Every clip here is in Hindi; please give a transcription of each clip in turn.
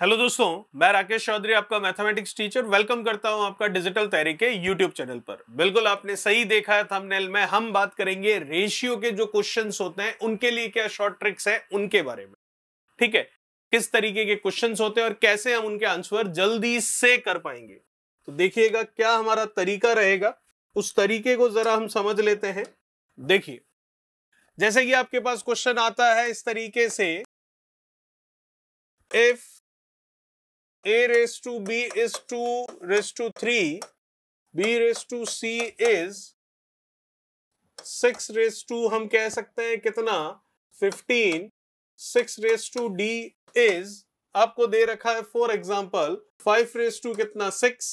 हेलो दोस्तों मैं राकेश चौधरी आपका मैथमेटिक्स टीचर वेलकम करता हूं आपका डिजिटल के यूट्यूब चैनल पर बिल्कुल आपने सही देखा है थंबनेल में हम बात करेंगे रेशियो के जो क्वेश्चंस होते हैं उनके लिए क्या शॉर्ट ट्रिक्स है उनके बारे में ठीक है किस तरीके के क्वेश्चन होते हैं और कैसे हम उनके आंसर जल्दी से कर पाएंगे तो देखिएगा क्या हमारा तरीका रहेगा उस तरीके को जरा हम समझ लेते हैं देखिए जैसे कि आपके पास क्वेश्चन आता है इस तरीके से if A race to B is two race to three B race to C is six race to हम कह सकते हैं कितना fifteen six race to D is आपको दे रखा है for example five race to कितना six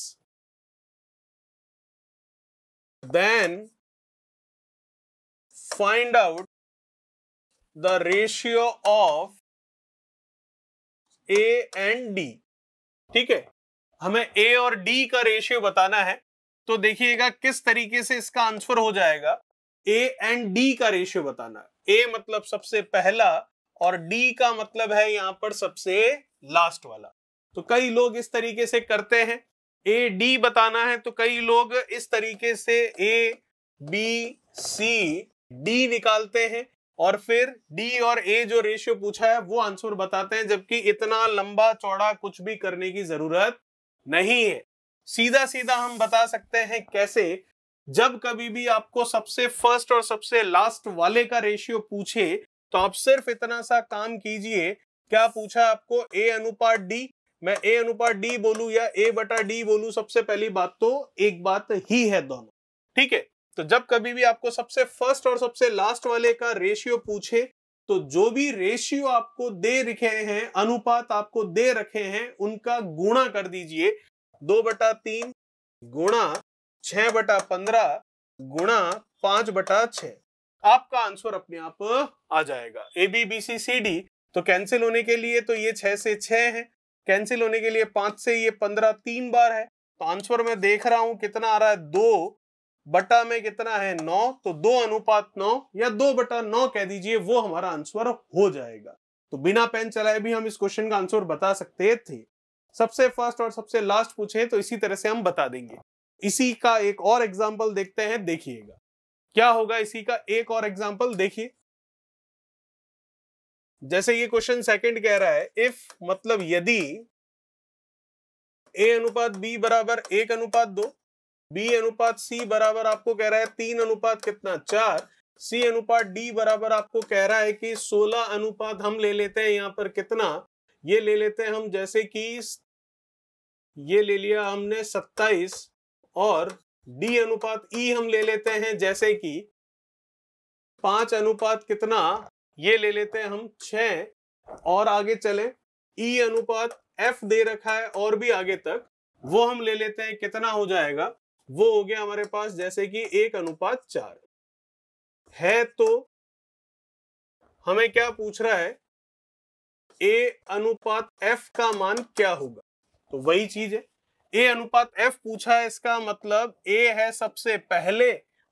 then find out the ratio of A and D ठीक है हमें ए और डी का रेशियो बताना है तो देखिएगा किस तरीके से इसका आंसर हो जाएगा ए एंड डी का रेशियो बताना ए मतलब सबसे पहला और डी का मतलब है यहां पर सबसे लास्ट वाला तो कई लोग इस तरीके से करते हैं ए डी बताना है तो कई लोग इस तरीके से ए बी सी डी निकालते हैं और फिर डी और ए जो रेशियो पूछा है वो आंसर बताते हैं जबकि इतना लंबा चौड़ा कुछ भी करने की जरूरत नहीं है सीधा सीधा हम बता सकते हैं कैसे जब कभी भी आपको सबसे फर्स्ट और सबसे लास्ट वाले का रेशियो पूछे तो आप सिर्फ इतना सा काम कीजिए क्या पूछा आपको ए अनुपात डी मैं ए अनुपात डी बोलू या ए बटा डी बोलू सबसे पहली बात तो एक बात ही है दोनों ठीक है तो जब कभी भी आपको सबसे फर्स्ट और सबसे लास्ट वाले का रेशियो पूछे तो जो भी रेशियो आपको दे रखे हैं अनुपात आपको दे रखे हैं उनका गुणा कर दीजिए दो बटा तीन गुणा छ बटा पंद्रह गुणा पांच बटा छ आपका आंसर अपने आप आ जाएगा A B B C C D तो कैंसिल होने के लिए तो ये छह से छह है कैंसिल होने के लिए पांच से ये पंद्रह तीन बार है तो आंसर मैं देख रहा हूं कितना आ रहा है दो बटा में कितना है नौ तो दो अनुपात नौ या दो बटा नौ कह दीजिए वो हमारा आंसर हो जाएगा तो बिना पेन चलाए भी हम इस क्वेश्चन का आंसर बता सकते थे सबसे फर्स्ट और सबसे लास्ट पूछे तो इसी तरह से हम बता देंगे इसी का एक और एग्जाम्पल देखते हैं देखिएगा क्या होगा इसी का एक और एग्जाम्पल देखिए जैसे ये क्वेश्चन सेकंड कह रहा है इफ मतलब यदि ए अनुपात बी बराबर एक अनुपात दो बी अनुपात सी बराबर आपको कह रहा है तीन अनुपात कितना चार सी अनुपात डी बराबर आपको कह रहा है कि सोलह अनुपात हम ले लेते हैं यहाँ पर कितना ये ले लेते हैं हम जैसे कि ये ले लिया हमने सत्ताईस और डी अनुपात ई हम ले लेते हैं जैसे कि पांच अनुपात कितना ये ले लेते हैं हम छ और आगे चले ई अनुपात एफ दे रखा है और भी आगे तक वो हम ले लेते हैं कितना हो जाएगा वो हो गया हमारे पास जैसे कि एक अनुपात चार है तो हमें क्या पूछ रहा है ए अनुपात एफ का मान क्या होगा तो वही चीज है ए अनुपात एफ पूछा है इसका मतलब ए है सबसे पहले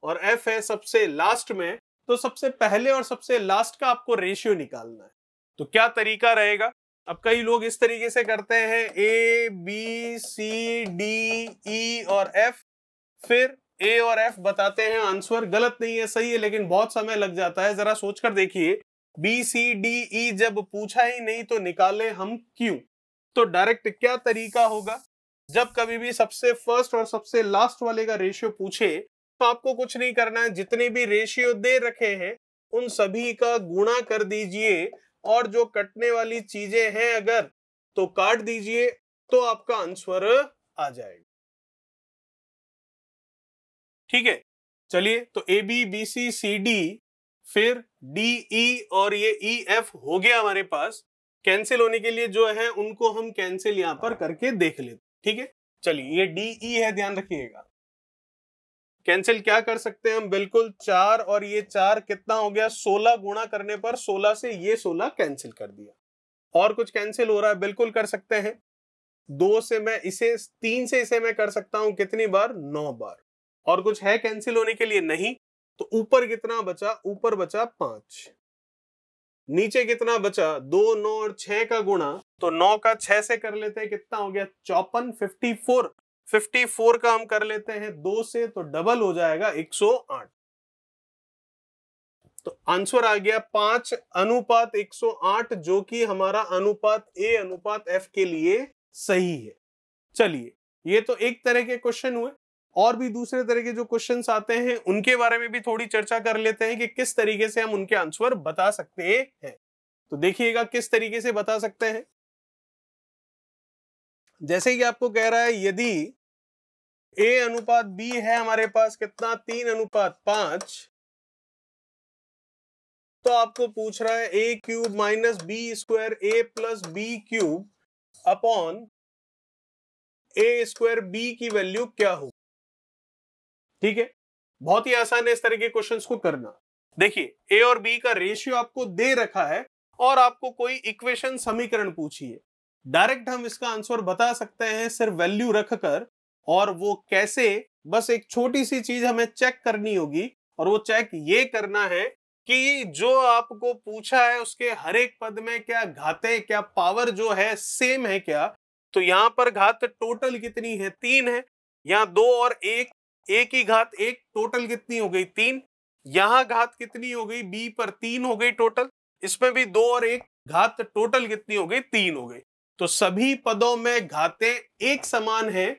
और एफ है सबसे लास्ट में तो सबसे पहले और सबसे लास्ट का आपको रेशियो निकालना है तो क्या तरीका रहेगा अब कई लोग इस तरीके से करते हैं ए बी सी डी ई और एफ फिर ए और एफ बताते हैं आंसर गलत नहीं है सही है लेकिन बहुत समय लग जाता है जरा सोचकर देखिए बी सी डी ई जब पूछा ही नहीं तो निकाले हम क्यों तो डायरेक्ट क्या तरीका होगा जब कभी भी सबसे फर्स्ट और सबसे लास्ट वाले का रेशियो पूछे तो आपको कुछ नहीं करना है जितने भी रेशियो दे रखे हैं उन सभी का गुणा कर दीजिए और जो कटने वाली चीजें हैं अगर तो काट दीजिए तो आपका आंसर आ जाएगा ठीक है चलिए तो A B B C C D फिर डी ई e, और ये ई e, एफ हो गया हमारे पास कैंसिल होने के लिए जो है उनको हम कैंसिल यहां पर करके देख लेते ठीक है चलिए ये डी ई e है ध्यान रखिएगा कैंसिल क्या कर सकते हैं हम बिल्कुल चार और ये चार कितना हो गया सोलह गुणा करने पर सोलह से ये सोलह कैंसिल कर दिया और कुछ कैंसिल हो रहा है बिल्कुल कर सकते हैं दो से मैं इसे तीन से इसे मैं कर सकता हूं कितनी बार नौ बार और कुछ है कैंसिल होने के लिए नहीं तो ऊपर कितना बचा ऊपर बचा पांच नीचे कितना बचा दो नौ और छह का गुणा तो नौ का छह से कर लेते हैं कितना हो गया चौपन फिफ्टी फोर फिफ्टी फोर का हम कर लेते हैं दो से तो डबल हो जाएगा एक सौ आठ तो आंसर आ गया पांच अनुपात एक सौ आठ जो कि हमारा अनुपात ए अनुपात एफ के लिए सही है चलिए ये तो एक तरह के क्वेश्चन हुए और भी दूसरे तरह के जो क्वेश्चंस आते हैं उनके बारे में भी थोड़ी चर्चा कर लेते हैं कि किस तरीके से हम उनके आंसर बता सकते हैं तो देखिएगा किस तरीके से बता सकते हैं जैसे कि आपको कह रहा है यदि ए अनुपात बी है हमारे पास कितना तीन अनुपात पांच तो आपको पूछ रहा है A cube minus B square A plus B cube upon A square B की वैल्यू क्या हो ठीक है बहुत ही आसान है इस तरह के क्वेश्चन को करना देखिए ए और बी का रेशियो आपको दे रखा है और आपको कोई इक्वेशन समीकरण पूछिए डायरेक्ट हम इसका आंसर बता सकते हैं सिर्फ वैल्यू रखकर और वो कैसे बस एक छोटी सी चीज हमें चेक करनी होगी और वो चेक ये करना है कि जो आपको पूछा है उसके हर एक पद में क्या घाते क्या पावर जो है सेम है क्या तो यहां पर घात टोटल कितनी है तीन है यहां दो और एक ए की घात एक टोटल कितनी हो गई तीन यहां घात कितनी हो गई बी पर तीन हो गई टोटल इसमें भी दो और एक घात टोटल कितनी हो गई तीन हो गई तो सभी पदों में घातें एक समान है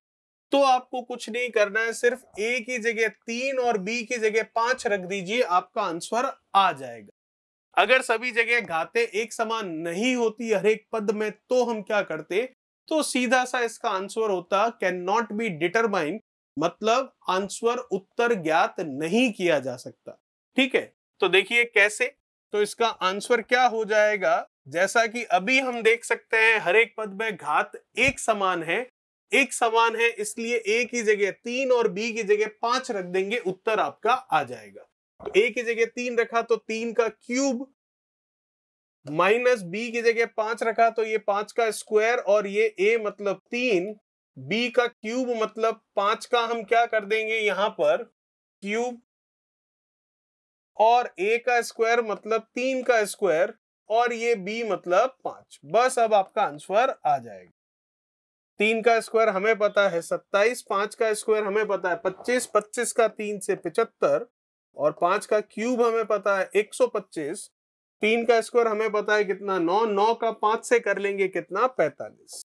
तो आपको कुछ नहीं करना है सिर्फ ए की जगह तीन और बी की जगह पांच रख दीजिए आपका आंसर आ जाएगा अगर सभी जगह घातें एक समान नहीं होती हर एक पद में तो हम क्या करते तो सीधा सा इसका आंसर होता कैन नॉट बी डिटरमाइंड मतलब आंसर उत्तर ज्ञात नहीं किया जा सकता ठीक है तो देखिए कैसे तो इसका आंसर क्या हो जाएगा जैसा कि अभी हम देख सकते हैं हर एक पद में घात एक समान है एक समान है इसलिए ए की जगह तीन और बी की जगह पांच रख देंगे उत्तर आपका आ जाएगा तो ए की जगह तीन रखा तो तीन का क्यूब माइनस बी की जगह पांच रखा तो ये पांच का स्क्वायर और ये ए मतलब तीन बी का क्यूब मतलब पांच का हम क्या कर देंगे यहां पर क्यूब और ए का स्क्वायर मतलब तीन का स्क्वायर और ये बी मतलब पांच बस अब आपका आंसर आ जाएगा तीन का स्क्वायर हमें पता है सत्ताईस पांच का स्क्वायर हमें पता है पच्चीस पच्चीस का तीन से पिचहत्तर और पांच का क्यूब हमें पता है एक सौ पच्चीस तीन का स्क्वायर हमें पता है कितना नौ नौ का पांच से कर लेंगे कितना पैतालीस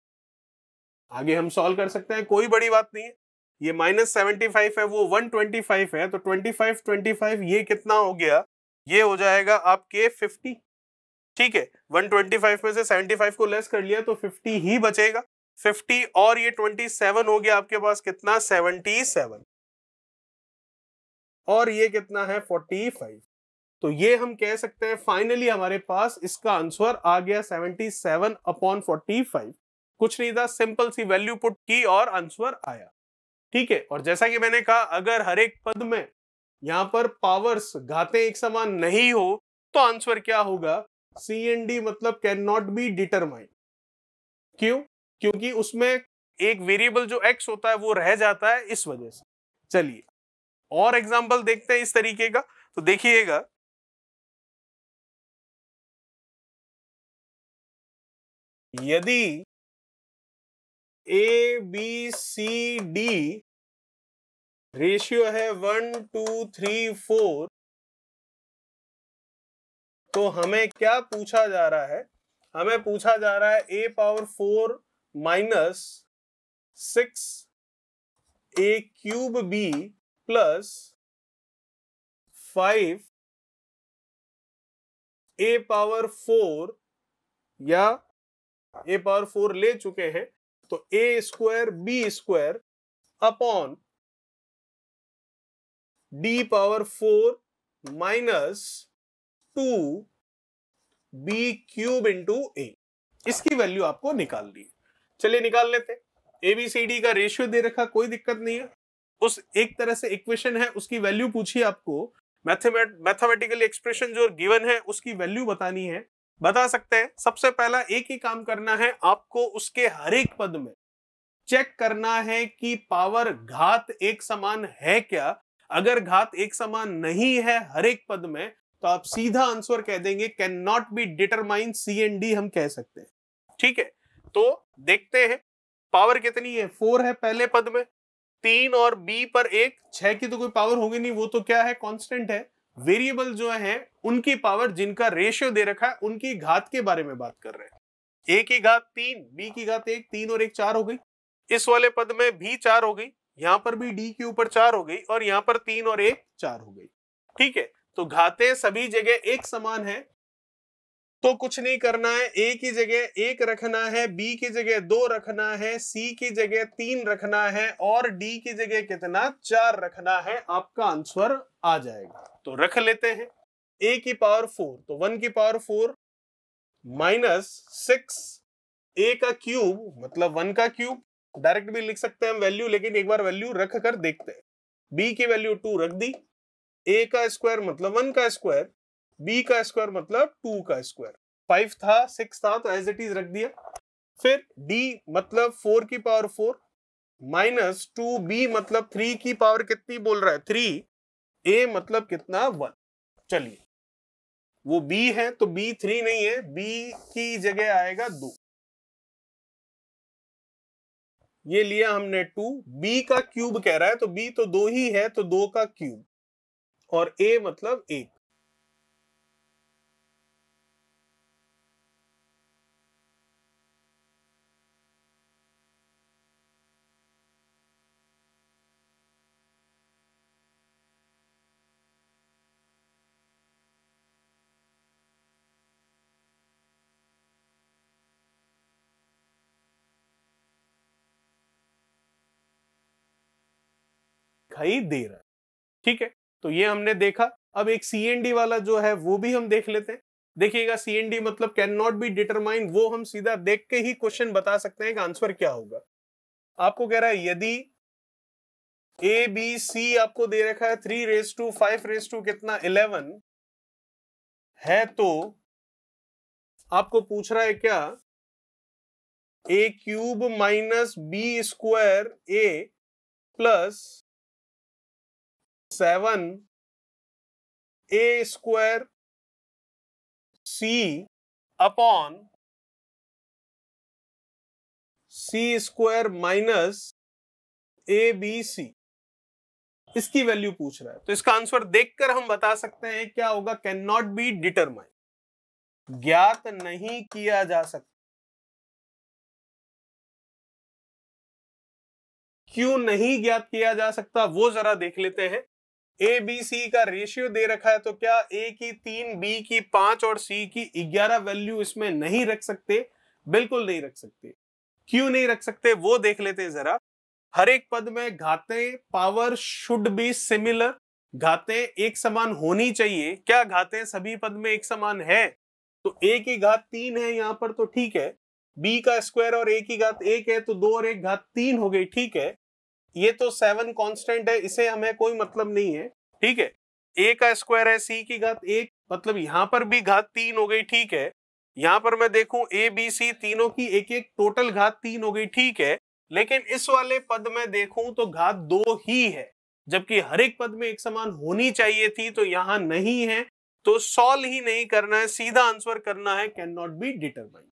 आगे हम सॉल्व कर सकते हैं कोई बड़ी बात नहीं है ये माइनस सेवेंटी फाइव है वो वन ट्वेंटी फाइव है तो ट्वेंटी फाइव ट्वेंटी फाइव ये कितना हो गया ये हो जाएगा आपके फिफ्टी ठीक है वन ट्वेंटी फाइव में से सेवेंटी फाइव को लेस कर लिया तो फिफ्टी ही बचेगा फिफ्टी और ये ट्वेंटी सेवन हो गया आपके पास कितना सेवनटी सेवन और ये कितना है फोर्टी फाइव तो ये हम कह सकते हैं फाइनली हमारे पास इसका आंसर आ गया seventy seven upon forty five कुछ नहीं था सिंपल सी वैल्यू पुट की और आंसर आया ठीक है और जैसा कि मैंने कहा अगर हर एक पद में यहां पर पावर्स घाते एक समान नहीं हो तो आंसर क्या होगा सी एन डी मतलब कैन नॉट बी डिटरमाइन क्यों क्योंकि उसमें एक वेरिएबल जो एक्स होता है वो रह जाता है इस वजह से चलिए और एग्जाम्पल देखते हैं इस तरीके का तो देखिएगा यदि A B C D ratio है वन टू थ्री फोर तो हमें क्या पूछा जा रहा है हमें पूछा जा रहा है A power four minus six A cube B plus five A power four या ए पावर फोर ले चुके हैं तो A square B square upon D power four minus two B cube into A इसकी वैल्यू आपको निकाल है चलिए निकाल लेते एबीसीडी का रेशियो दे रखा कोई दिक्कत नहीं है उस एक तरह से इक्वेशन है उसकी वैल्यू पूछिए आपको मैथमेटिकल एक्सप्रेशन जो गिवन है उसकी वैल्यू बतानी है बता सकते हैं सबसे पहला एक ही काम करना है आपको उसके हर एक पद में चेक करना है कि पावर घात एक समान है क्या अगर घात एक समान नहीं है हर एक पद में तो आप सीधा आंसर कह देंगे can not be determine C N D हम कह सकते हैं ठीक है तो देखते हैं पावर कितनी है फोर है पहले पद में तीन और बी पर एक छह की तो कोई पावर होगी नहीं वो तो क्या है कॉन्स्टेंट है वेरिएबल जो है उनकी पावर जिनका रेशियो दे रखा है उनकी घात के बारे में बात कर रहे हैं ए की घात तीन बी की घात एक तीन और एक चार हो गई इस वाले पद में भी चार हो गई यहां पर भी डी के ऊपर चार हो गई और यहां पर तीन और एक चार हो गई ठीक है तो घाते सभी जगह एक समान है तो कुछ नहीं करना है ए की जगह एक रखना है बी की जगह दो रखना है सी की जगह तीन रखना है और डी की जगह कितना चार रखना है आपका आंसर आ जाएगा तो रख लेते हैं ए की पावर फोर तो वन की power four minus six A का क्यूब मतलब वन का क्यूब डायरेक्ट भी लिख सकते हैं हम वैल्यू लेकिन एक बार वैल्यू रख कर देखते हैं बी की वैल्यू टू रख दी ए का स्क्वायर मतलब वन का स्क्वायर बी का स्क्वायर मतलब टू का स्क्वायर फाइव था सिक्स था तो एज इट इज रख दिया फिर डी मतलब फोर की power four minus two B मतलब थ्री की पावर कितनी बोल रहा है थ्री ए मतलब कितना वन चलिए वो बी है तो बी थ्री नहीं है बी की जगह आएगा दो ये लिया हमने टू बी का क्यूब कह रहा है तो बी तो दो ही है तो दो का क्यूब और ए मतलब एक दिखाई दे रहा है ठीक है तो ये हमने देखा अब एक सी वाला जो है वो भी हम देख लेते हैं देखिएगा सी मतलब कैन नॉट बी डिटरमाइन वो हम सीधा देख के ही क्वेश्चन बता सकते हैं कि आंसर क्या होगा आपको कह रहा है यदि ए बी सी आपको दे रखा है three race to five race to कितना इलेवन है तो आपको पूछ रहा है क्या A cube minus B square A plus seven A square C upon C square minus A B C इसकी वैल्यू पूछ रहा है तो इसका आंसर देखकर हम बता सकते हैं क्या होगा कैन नॉट बी डिटरमाइन ज्ञात नहीं किया जा सकता क्यों नहीं ज्ञात किया जा सकता वो जरा देख लेते हैं ए बी सी का रेशियो दे रखा है तो क्या ए की तीन बी की पांच और सी की ग्यारह वैल्यू इसमें नहीं रख सकते बिल्कुल नहीं रख सकते क्यों नहीं रख सकते वो देख लेते जरा हर एक पद में घाते पावर शुड बी सिमिलर घातें एक समान होनी चाहिए क्या घातें सभी पद में एक समान है तो ए की घात तीन है यहाँ पर तो ठीक है बी का स्क्वायर और ए की घात एक है तो दो और एक घात तीन हो गई ठीक है ये तो सेवन कॉन्स्टेंट है इसे हमें कोई मतलब नहीं है ठीक है ए का स्क्वायर है सी की घात एक मतलब यहां पर भी घात तीन हो गई ठीक है यहाँ पर मैं देखूं ए बी सी तीनों की एक एक टोटल घात तीन हो गई ठीक है लेकिन इस वाले पद में देखूं तो घात दो ही है जबकि हर एक पद में एक समान होनी चाहिए थी तो यहाँ नहीं है तो सॉल्व ही नहीं करना है सीधा आंसर करना है कैन नॉट बी डिटरमाइन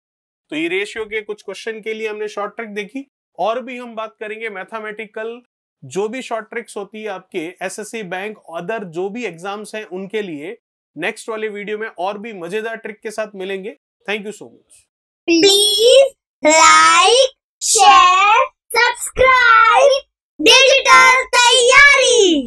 तो ये रेशियो के कुछ क्वेश्चन के लिए हमने शॉर्ट ट्रिक देखी और भी हम बात करेंगे मैथमेटिकल जो भी शॉर्ट ट्रिक्स होती है आपके एसएससी बैंक अदर जो भी एग्जाम्स हैं उनके लिए नेक्स्ट वाले वीडियो में और भी मजेदार ट्रिक के साथ मिलेंगे thank you so much please like share subscribe digital तैयारी